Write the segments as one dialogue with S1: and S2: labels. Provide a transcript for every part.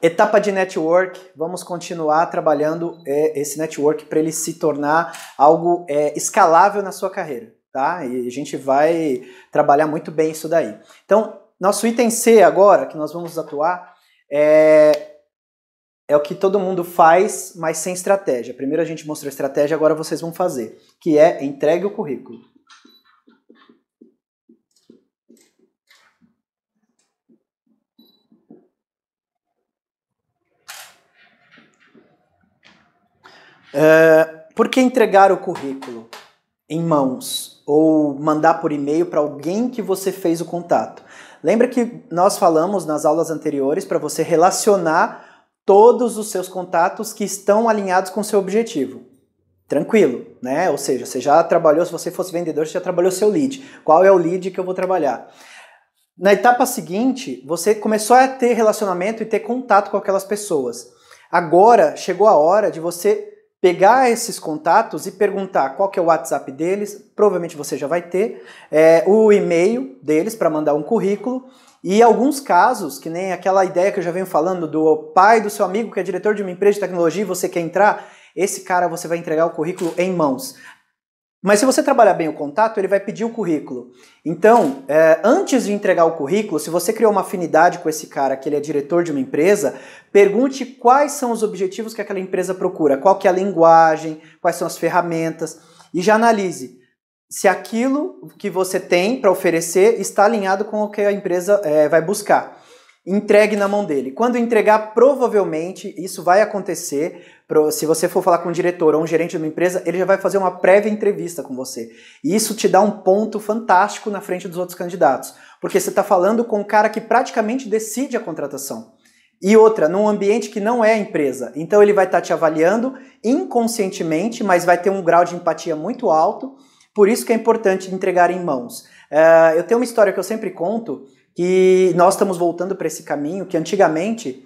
S1: Etapa de network, vamos continuar trabalhando é, esse network para ele se tornar algo é, escalável na sua carreira, tá? E a gente vai trabalhar muito bem isso daí. Então, nosso item C agora, que nós vamos atuar, é, é o que todo mundo faz, mas sem estratégia. Primeiro a gente mostrou a estratégia, agora vocês vão fazer, que é entregue o currículo. Eh, por que entregar o currículo em mãos ou mandar por e-mail para alguém que você fez o contato? Lembra que nós falamos nas aulas anteriores para você relacionar todos os seus contatos que estão alinhados com o seu objetivo. Tranquilo, né? Ou seja, você já trabalhou, se você fosse vendedor, você já trabalhou seu lead. Qual é o lead que eu vou trabalhar? Na etapa seguinte, você começou a ter relacionamento e ter contato com aquelas pessoas. Agora chegou a hora de você pegar esses contatos e perguntar qual que é o WhatsApp deles, provavelmente você já vai ter, é, o e-mail deles para mandar um currículo e alguns casos, que nem aquela ideia que eu já venho falando do pai do seu amigo que é diretor de uma empresa de tecnologia e você quer entrar, esse cara você vai entregar o currículo em mãos. Mas se você trabalhar bem o contato, ele vai pedir o currículo. Então, é, antes de entregar o currículo, se você criou uma afinidade com esse cara, que ele é diretor de uma empresa, pergunte quais são os objetivos que aquela empresa procura, qual que é a linguagem, quais são as ferramentas, e já analise se aquilo que você tem para oferecer está alinhado com o que a empresa é, vai buscar entregue na mão dele. Quando entregar, provavelmente isso vai acontecer. Se você for falar com um diretor ou um gerente de uma empresa, ele já vai fazer uma prévia entrevista com você. E isso te dá um ponto fantástico na frente dos outros candidatos, porque você está falando com um cara que praticamente decide a contratação. E outra, num ambiente que não é empresa. Então ele vai estar tá te avaliando inconscientemente, mas vai ter um grau de empatia muito alto por isso que é importante entregar em mãos. Uh, eu tenho uma história que eu sempre conto, que nós estamos voltando para esse caminho, que antigamente,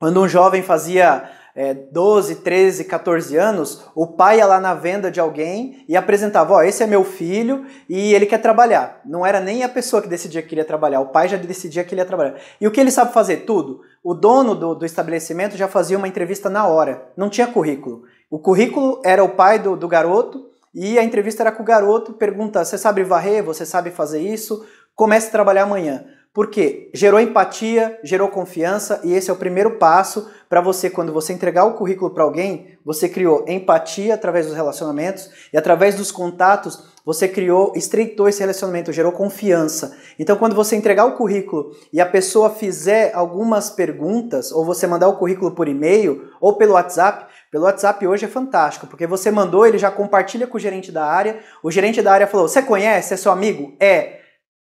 S1: quando um jovem fazia é, 12, 13, 14 anos, o pai ia lá na venda de alguém e apresentava: Ó, esse é meu filho e ele quer trabalhar. Não era nem a pessoa que decidia que ele ia trabalhar, o pai já decidia que ele ia trabalhar. E o que ele sabe fazer? Tudo. O dono do, do estabelecimento já fazia uma entrevista na hora, não tinha currículo. O currículo era o pai do, do garoto e a entrevista era com o garoto, pergunta: você sabe varrer? Você sabe fazer isso? Comece a trabalhar amanhã. Porque gerou empatia, gerou confiança e esse é o primeiro passo para você, quando você entregar o currículo para alguém, você criou empatia através dos relacionamentos e através dos contatos você criou, estreitou esse relacionamento, gerou confiança. Então, quando você entregar o currículo e a pessoa fizer algumas perguntas, ou você mandar o currículo por e-mail ou pelo WhatsApp, pelo WhatsApp hoje é fantástico, porque você mandou, ele já compartilha com o gerente da área, o gerente da área falou: Você conhece? É seu amigo? É.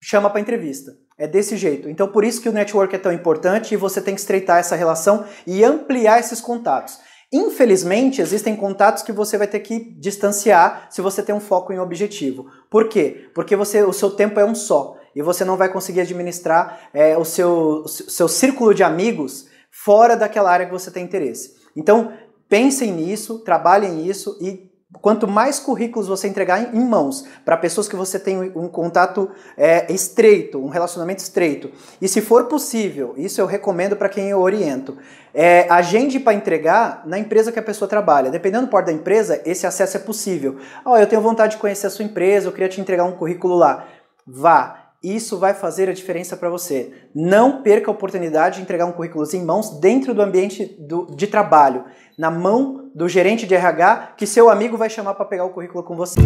S1: Chama para entrevista. É desse jeito. Então, por isso que o network é tão importante e você tem que estreitar essa relação e ampliar esses contatos. Infelizmente, existem contatos que você vai ter que distanciar se você tem um foco em um objetivo. Por quê? Porque você, o seu tempo é um só e você não vai conseguir administrar é, o seu, o seu círculo de amigos fora daquela área que você tem interesse. Então, pensem nisso, trabalhem isso e Quanto mais currículos você entregar em mãos para pessoas que você tem um contato é, estreito, um relacionamento estreito, e se for possível, isso eu recomendo para quem eu oriento, é, agende para entregar na empresa que a pessoa trabalha. Dependendo do porte da empresa, esse acesso é possível. oh, eu tenho vontade de conhecer a sua empresa, eu queria te entregar um currículo lá. Vá, isso vai fazer a diferença para você. Não perca a oportunidade de entregar um currículo em mãos dentro do ambiente do, de trabalho, na mão do gerente de RH que seu amigo vai chamar para pegar o currículo com você.